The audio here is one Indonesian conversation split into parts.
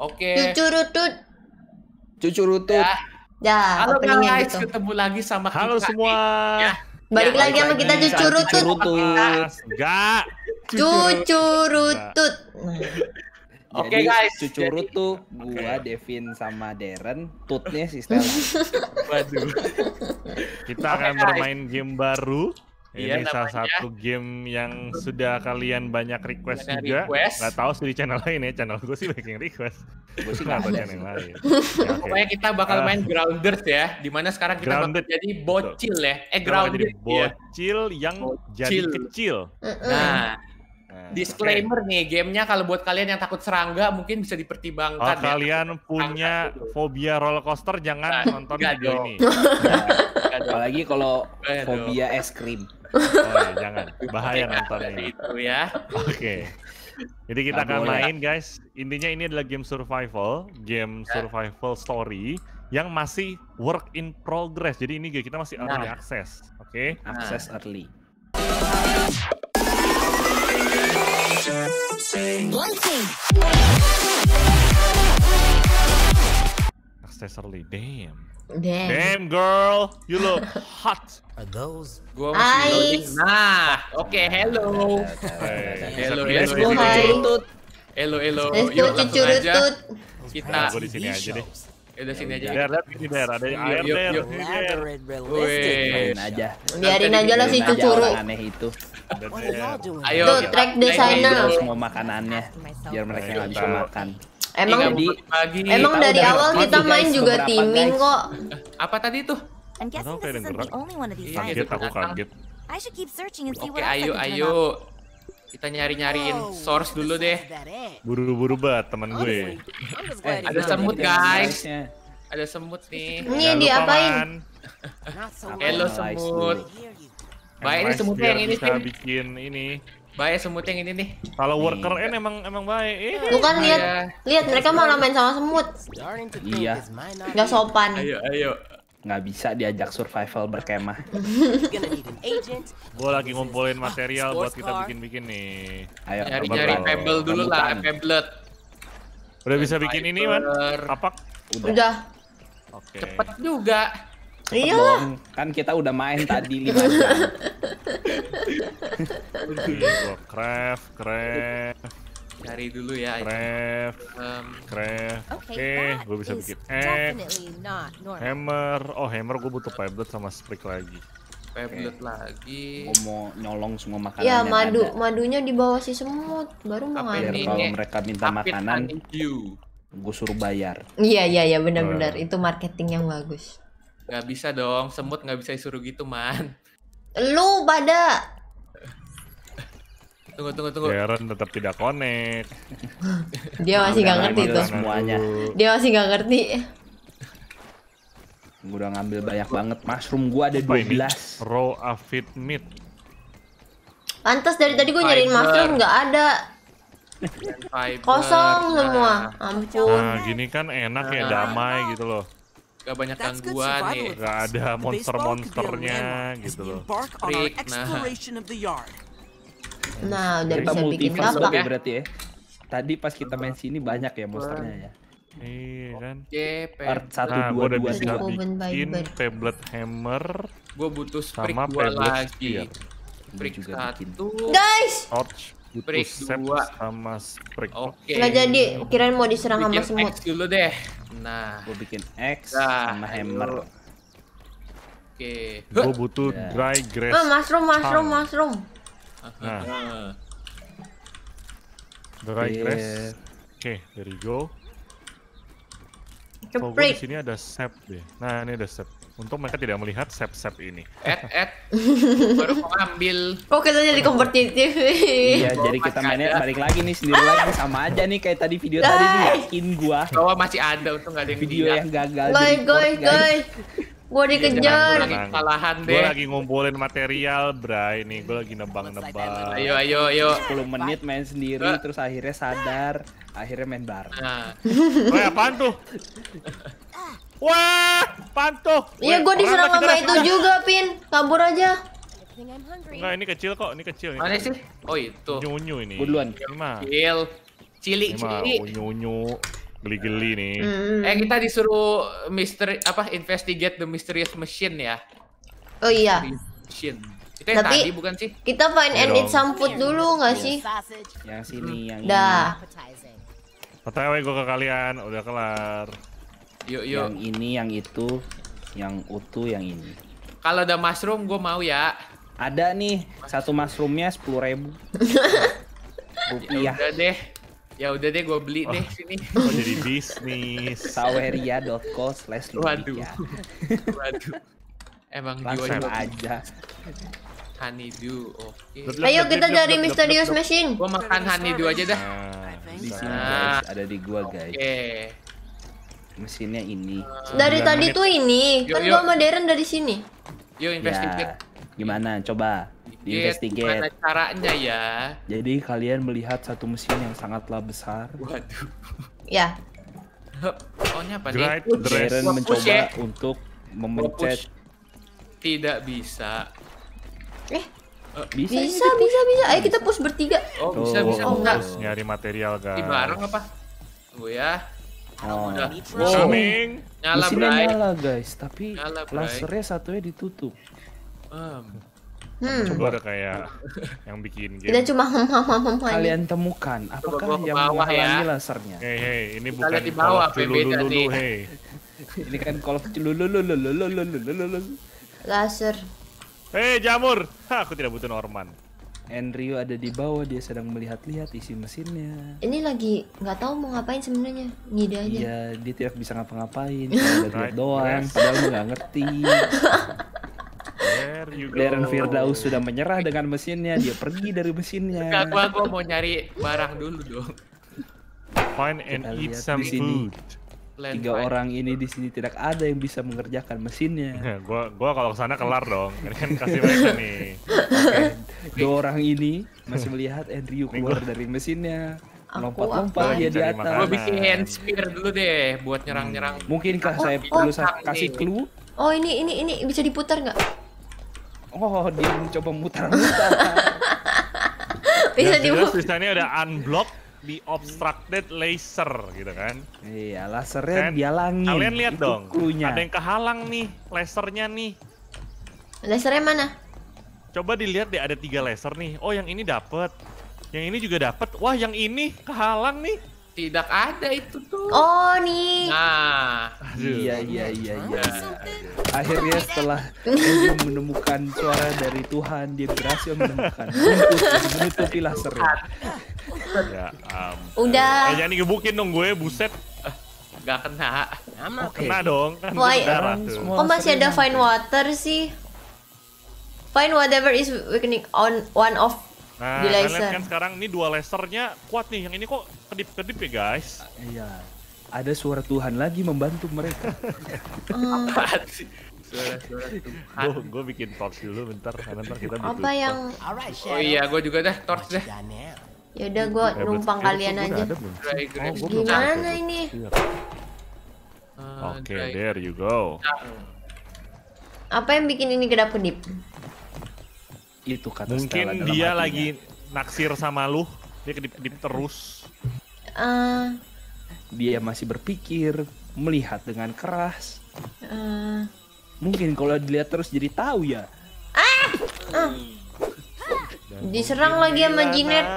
Oke. Cucurutut. Cucurutut. Ya. Ya, Halo guys, gitu. ketemu lagi sama Halo kita. Halo semua. Ya. Balik ya, lagi sama kita cucurutut. Cucurutut. Enggak. Cucurutut. Nah. Oke okay, guys. cucu jadi... tuh gua, okay. Devin sama Darren, tutnya sih Stella. Waduh. Kita okay, akan guys. bermain game baru. Iya ini iya, salah namanya. satu game yang sudah kalian banyak request banyak juga. Request. Gak tahu sih di channel lain ya, channel gue sih banyak request. Gue sih gak nggak channel lain. ya, okay. Pokoknya kita bakal uh, main Grounders ya, dimana sekarang kita grounded. bakal jadi bocil ya. Eh Grounded iya. jadi bocil ya. yang bocil. jadi kecil. Nah, nah, Disclaimer okay. nih, gamenya kalau buat kalian yang takut serangga mungkin bisa dipertimbangkan. Kalau ya. kalian punya gitu. fobia roller coaster, jangan nah, nonton video ini. Apalagi kalau fobia es krim. Oh iya, jangan. Bahaya nonton ini. Itu ya. Oke. Okay. Jadi kita akan ya. main guys. Intinya ini adalah game survival, game ya. survival story yang masih work in progress. Jadi ini kita masih nah. early access. Oke. Okay? Nah. early. Access early. Damn. Damn. Damn girl, you look hot. Are those? Gua masih Nah, oke, okay, hello. hello, hello, hello, hello, hello, hello. Yuk hello, hello, Kita. Gue di sini aja deh. Udah eh, sini aja. Biar lihat ini biar ada air biar. Biarin aja. Biarin aja lah si cucuru. Aneh itu. Ayo, track desainer. Semua makanannya biar mereka bisa makan. Emang di, pagi, emang dari awal kita main juga timing kok. Eh, apa tadi tuh? Iya, kaget, aku kaget. Oke ayo, ayo. Kita nyari-nyariin oh, source dulu deh. Buru-buru banget teman gue. Eh Ada semut guys. Ada semut nih. Ini diapain? Halo semut. Baik ini semutnya yang ini bikin ini Baik semut yang ini nih. Kalau worker N emang emang baik. Eh, Bukan lihat iya. lihat mereka iya. malah main sama semut. Iya. Gak sopan. Ayo ayo Gak bisa diajak survival berkemah. gue lagi ngumpulin material buat kita bikin-bikin nih. Ayo cari-cari pebble dulu lah, pebble. Udah bisa bikin ini man? apa Udah. Cepet juga. Iya Kan kita udah main tadi lima jam. craft, craft. Cari dulu ya. Craft, um, craft. Oke, gue bisa bikin eh, hammer. Oh hammer gue butuh pebble sama sprig lagi. Pebble lagi. Gue mau nyolong semua makanan. Ya madu, ada. madunya bawah si semut, baru mau ngambil. kalau mereka minta makanan, gue suruh bayar. Iya iya iya benar-benar nah. itu marketing yang bagus. Gak bisa dong, semut gak bisa disuruh gitu, Man. Lu pada... Tunggu, tunggu, tunggu. Darren tetap tidak connect. Dia nah, masih gak ngerti tuh Semuanya. Dia masih gak ngerti. Gue udah ngambil banyak banget. Mushroom gua ada 12. Raw avid meat. Pantes dari tadi gue nyariin mushroom gak ada. Kosong semua. Nah. Ampun. Nah, gini kan enak ya nah. damai gitu loh gak banyak gangguan nih. Gak ada monster-monsternya gitu loh. Rick, nah. Nah, udah kita bisa bikin gambar. Ya. Berarti ya. Tadi pas kita main sini banyak ya monsternya ya. Iya kan. Part satu nah, dua udah bisa bikin tablet hammer. Gue butuh sprik dua lagi. Sprik satu. Guys. torch break dua sama break Oke. Okay. jadi, kirain mau diserang bikin sama semut. X dulu deh. Nah, gue bikin X nah, sama hammer. Oke. Okay. Gue butuh yeah. dry grass. Ah, mushroom, mushroom, tongue. mushroom. Nah. Dry yeah. grass. Oke, okay, there you go. Kalau so, di sini ada sap deh. Nah, ini ada sap. Untung mereka tidak melihat sep-sep ini. Ed, Ed, baru mau ambil. Oh, kita jadi kompetitif. iya, jadi kita mainnya balik lagi nih, sendiri lagi. Sama aja nih kayak tadi video tadi nih, yakin gua. Bahwa masih ada, untung gak ada yang Video yang gagal. Goy, goy, goy. Gua iya, dikejar. kesalahan deh. Gua lagi ngumpulin material, Bray. ini. gua lagi nebang-nebang. Ayo, ayo, ayo. 10 menit main sendiri, terus akhirnya sadar. Akhirnya main bareng. Nah. Woy, apaan tuh? Wah, pantuh. Iya, gue diserang sama itu juga, Pin. Kabur aja. Enggak, ini kecil kok, ini kecil. Mana sih? Oh, itu. Nyunyu ini. Buluan. Kecil. Cili, cili. Nyunyu. Geli-geli nih. Eh, kita disuruh misteri apa investigate the mysterious machine ya. Oh iya. Machine. Kita yang Tapi, tadi bukan sih? Kita find and iya eat samput dulu nggak iya. sih? Yang sini, yang ini. Dah. PTW gue ke kalian, udah kelar. Yuk, yuk. Yang ini, yang itu, yang utuh, yang ini. Kalau ada mushroom, gue mau ya. Ada nih, satu mushroomnya sepuluh ribu. Rupiah. Ya udah deh. Ya udah deh, gue beli oh. deh sini. Oh, jadi bisnis. Saweria.co slash Waduh. Waduh. Emang Langsung aja. Honeydew, oke. Okay. Ayo kita cari Misterius Machine. Gue makan honeydew aja dah. Nah, di sini nah. guys, ada di gua guys. Okay mesinnya ini. Dari tadi menit. tuh ini, kan yo. gua modern dari sini. Yuk Ya. Gimana? Coba Investigate. Gimana caranya ya? Jadi kalian melihat satu mesin yang sangatlah besar. Waduh. Ya. Pokoknya apa nih? Darren mencoba ya. untuk memencet. Tidak bisa. Eh, eh bisa, bisa, bisa, bisa. Ayo kita push bertiga. Oh, bisa, bisa, bisa. Oh, Nyari material, guys. Di bareng apa? Tunggu ya. Oh. oh. Wow. Nyala, Mesinnya bray. nyala, guys. Tapi lasernya satunya ditutup. Um. Hmm. Coba ada kayak yang bikin game. Kita cuma hum Kalian temukan apakah yang ya? menghalangi ya. lasernya? Hei, hei, ini bukan Kalian di bawah beda nih. Hey. ini kan kalau lulu Laser. Hei, jamur. Ha, aku tidak butuh Norman. Andrew ada di bawah dia sedang melihat-lihat isi mesinnya. Ini lagi nggak tahu mau ngapain sebenarnya, ngide aja. Iya, dia tidak bisa ngapa-ngapain, lihat doang, padahal nggak ngerti. Darren Firdaus sudah menyerah dengan mesinnya, dia pergi dari mesinnya. Enggak, gua, mau nyari barang dulu dong. Find and eat some food. Land tiga fight. orang ini di sini tidak ada yang bisa mengerjakan mesinnya. Nah, gua gua kalau kesana kelar dong. Ini kan kasih mereka nih. Okay. Dua orang ini masih melihat Andrew keluar dari mesinnya. Lompat-lompat ya di atas. Gua bikin hand spear dulu deh buat nyerang-nyerang. Hmm. Mungkinkah oh, saya oh, perlu saya kasih clue? Oh ini ini ini bisa diputar nggak? Oh dia mencoba mutar-mutar. bisa diputar. Sisanya udah unblock di obstructed laser gitu kan. Iya, lasernya kan? dialangin. Kalian lihat itu dong, klunya. ada yang kehalang nih lasernya nih. Lasernya mana? Coba dilihat deh ada tiga laser nih. Oh yang ini dapet, yang ini juga dapet. Wah yang ini kehalang nih. Tidak ada itu tuh. Oh nih. Nah. Aduh. Iya iya iya iya. Akhirnya setelah dia menemukan suara dari Tuhan, dia berhasil menemukan menutupi lasernya. Nah ya um, Udah. Eh, eh, jangan ngebukin dong gue, buset. uh, kena. Nama. okay. kena dong. Kan Why? Kok oh, masih ada fine water sih? fine whatever is weakening on one of nah, the laser. kan sekarang ini dua lasernya kuat nih. Yang ini kok kedip-kedip ya guys? Uh, iya. Ada suara Tuhan lagi membantu mereka. apa sih? Suara-suara Tuhan. Gue bikin torch dulu bentar. nanti kita butuh. Apa yang... Oh iya, gue juga deh torch deh ya udah gue numpang kalian aja oh, gimana ini iya. eh, oke okay, there you go apa yang bikin ini kedap kedip itu kata mungkin Stella dia hatinya. lagi naksir sama lu dia kedip kedip terus uh, dia masih berpikir melihat dengan keras uh, mungkin kalau dilihat terus jadi tahu ya ah uh. diserang lagi sama Jinet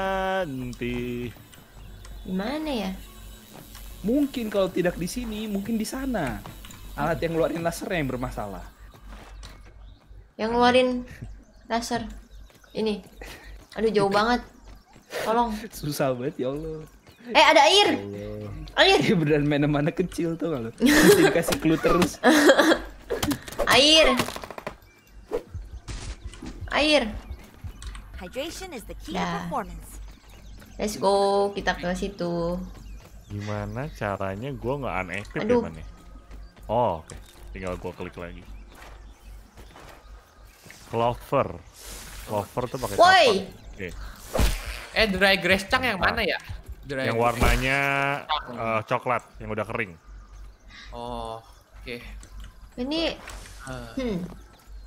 nanti. gimana ya? Mungkin kalau tidak di sini, mungkin di sana. Alat yang ngeluarin laser yang bermasalah. Yang ngeluarin laser ini. Aduh jauh banget. Tolong. Susah banget ya Allah. Eh ada air. Oh. Air. Ya, beneran main mana kecil tuh kalau dikasih clue terus. air. Air. Hydration is the key to performance. Let's go, kita ke situ. Gimana caranya gue nggak aneh ya, Aduh. mana? Ya? Oh, oke. Okay. Tinggal gue klik lagi. Clover. Clover tuh pakai Woi. Okay. Eh, dry grass cang yang mana ya? Dry yang warnanya uh, coklat, yang udah kering. Oh, oke. Okay. Ini uh, hmm.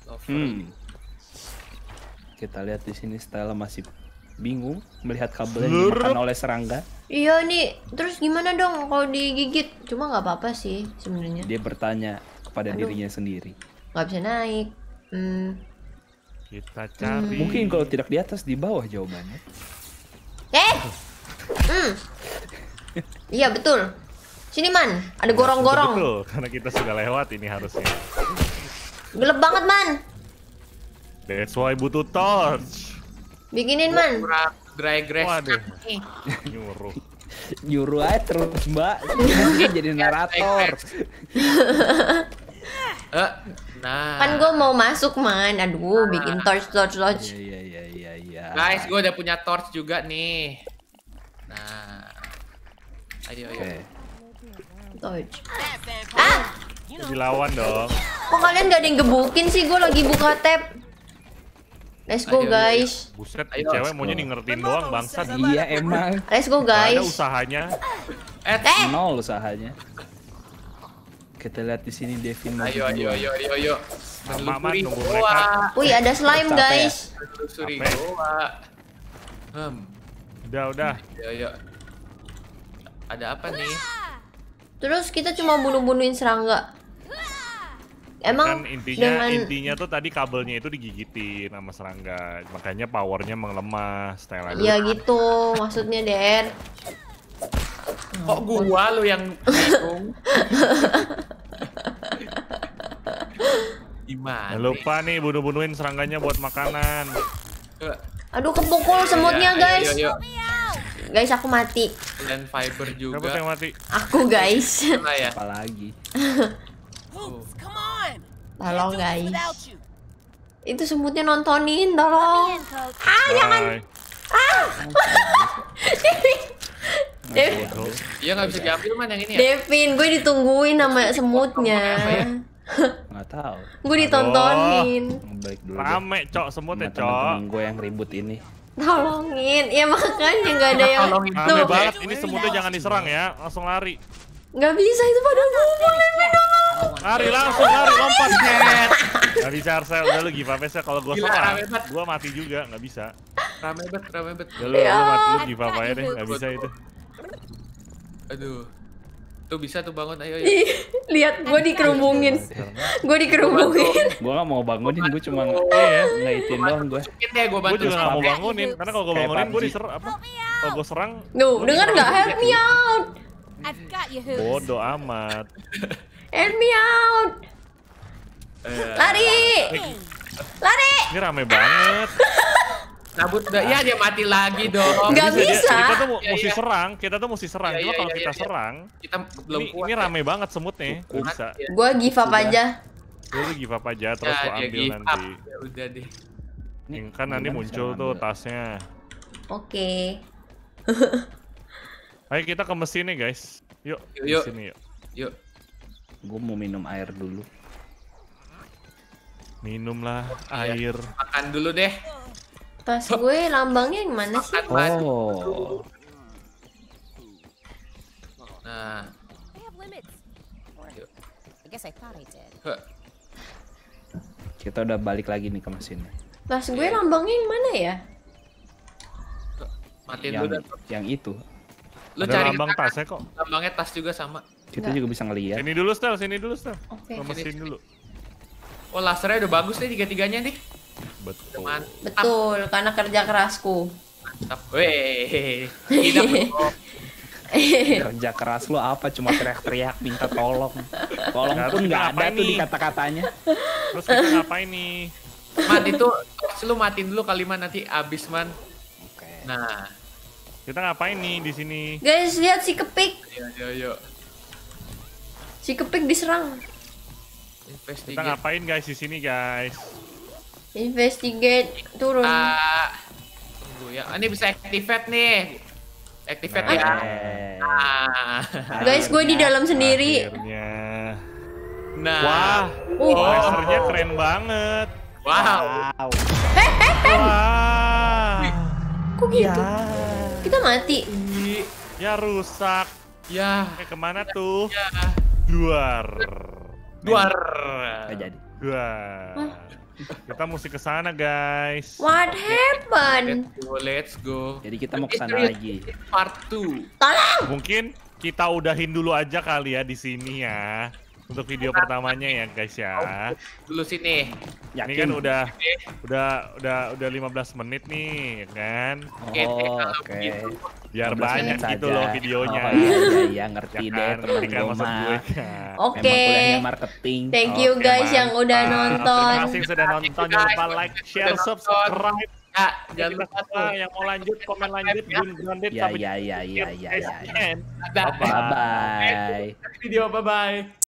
Clover. Hmm. Kita lihat di sini style masih bingung melihat kabel yang dimakan oleh serangga. Iya nih, terus gimana dong kalau digigit? Cuma nggak apa-apa sih sebenarnya. Dia bertanya kepada Aduh. dirinya sendiri. Nggak bisa naik. Hmm. Kita hmm. cari. Hmm. Mungkin kalau tidak di atas di bawah jawabannya. Eh. Hmm. iya betul. Sini man, ada iya, gorong-gorong. Betul, betul, karena kita sudah lewat ini harusnya. Gelap banget man. That's why butuh torch. Bikinin man. Dry grass. Waduh. Nyuruh. Nyuruh aja terus mbak. jadi narator. Eh, nah. Kan gue mau masuk man. Aduh, nah. bikin torch, torch, torch. Iya, iya, iya, iya. iya. Guys, gue udah punya torch juga nih. Nah. Ayo, ayo. Okay. Torch. Ah! Dilawan dong. Kok kalian gak ada yang gebukin sih? Gue lagi buka tab. Let's go guys. Ayo. Buset, ayo, cewek maunya nih ngertiin doang bangsa. Iya emang. Let's go guys. ada usahanya. Eh, nol usahanya. Kita lihat di sini Devin mau. Ayo ayo ayo ayo ayo. Mama nunggu mereka. Wih, ada slime guys. Telusuri Hmm. Udah udah. Ayo ayo. Ada apa nih? Terus kita cuma bunuh-bunuhin serangga. Emang kan intinya dengan... intinya tuh tadi kabelnya itu digigitin sama serangga, makanya powernya melemah, setelah Iya gitu, maksudnya Der. Kok gua lu yang Gimana? Lupa nih bunuh-bunuhin serangganya buat makanan. Aduh kepukul iya, semutnya iya, guys. Ayo, ayo, ayo. Guys aku mati. Dan fiber juga. Kamu mati. Aku guys. Apa ya? lagi? Tolong guys. Itu semutnya nontonin, tolong. Ah, jangan. Ah. Devin. Iya nggak bisa diambil mana yang ini ya? Devin, gue ditungguin sama semutnya. Enggak ya? tahu. Gue ditontonin. ramai dulu. Rame, cok, semutnya, cok. Gue yang ribut ini. Tolongin. Ya makanya nggak ada yang Tolongin. Rame banget, ini semutnya jangan diserang ya. Langsung lari. Nggak bisa itu padahal pada ngumpulin dong. Lari langsung lari lompat net. Gak bisa Arsel, udah lu give up aja kalau gua salah. Gua mati juga, gak bisa. Rame banget rame banget Udah ya lu, lu ya mati lu give up aja deh, gak bisa itu. Aduh. Tuh bisa tuh bangun ayo. ayo. Lihat gua dikerumungin. gua dikerumungin. gua gak mau bangunin, gua cuma ngaitin iya, doang gua. Gua juga gak mau bangunin, karena kalau gua bangunin gua diser apa? Kalau gua serang. Nuh, denger gak? Help me out. Bodoh amat. Help me out. Eh, lari. Lari. Ini rame banget. Cabut udah. Ya dia mati lagi dong. Gak bisa. kita tuh ya, mesti iya. serang. Kita tuh mesti serang. Ya, kalau iya, kita serang, kita belum ini, kuat. Ini ya. rame ya. banget semutnya. Gak bisa. Ya. Gua give up aja. Gua tuh give up aja terus ya, gua ya, ambil nanti. Ya, udah deh. ini kan nanti muncul tuh tasnya. Oke. Ayo kita ke mesin nih guys. Yuk, yuk, Sini yuk. Yuk. Gue mau minum air dulu. Minumlah air. Ya, makan dulu deh. tas gue lambangnya yang mana sih? Makan oh. Nah. Kita udah balik lagi nih ke mesinnya. Pas gue lambangnya yang mana ya? Matiin yang, dulu. Yang itu. Lu Ada cari lambang tasnya kok. Lambangnya tas juga sama. Kita juga bisa ngeliat. Sini dulu, Stel. Sini dulu, Stel. Oke. Okay. Lemesin dulu. Oh, lasernya udah bagus nih tiga-tiganya nih. Betul. Betul, karena kerja kerasku. Mantap. Weh. kerja keras lu apa cuma teriak-teriak minta tolong tolong nah, pun nggak ada tuh di kata-katanya terus kita ngapain nih man itu lu matiin dulu kalimat nanti abis man Oke. nah kita ngapain nih di sini guys lihat si kepik Ayo, ayo, ayo. Si kepik diserang. Investigate. Kita ngapain guys di sini guys? Investigate turun. Uh, tunggu ya. Ah, ini bisa activate nih. Activate ya. Ah. ah. Guys, gue di dalam sendiri. Akhirnya. Nah. Wah. Wow. Oh. wow. keren banget. Wow. wow. Hey, hey, hey. wow. Kok gitu? Ya. Kita mati. Ya rusak. Ya. Eh, kemana tuh? Ya. Duar. Duar. Gak jadi. Duar. Kita mesti ke sana, guys. What happened? Let's go, let's go. Jadi kita mau ke eh, sana lagi. Part 2. Tolong. Mungkin kita udahin dulu aja kali ya di sini ya untuk video pertamanya ya guys ya. Dulu sini. Yakin. Ini kan udah udah udah udah 15 menit nih ya kan. Oke, oh, oke. Okay. Biar banyak gitu saja. gitu loh videonya. Oh, iya, iya, iya, iya ngerti ya deh kan? teman kan, maksud gue. Kan. Ya. Oke. Okay. marketing. Thank you okay, guys mantap. yang udah nonton. Terima kasih sudah nonton. Jangan lupa like, share, subscribe. Ya, jangan lupa tuh. yang mau lanjut komen lanjut Green ya. Grounded ya, ya, ya, ya, ya, ya. Bye bye. Video bye bye.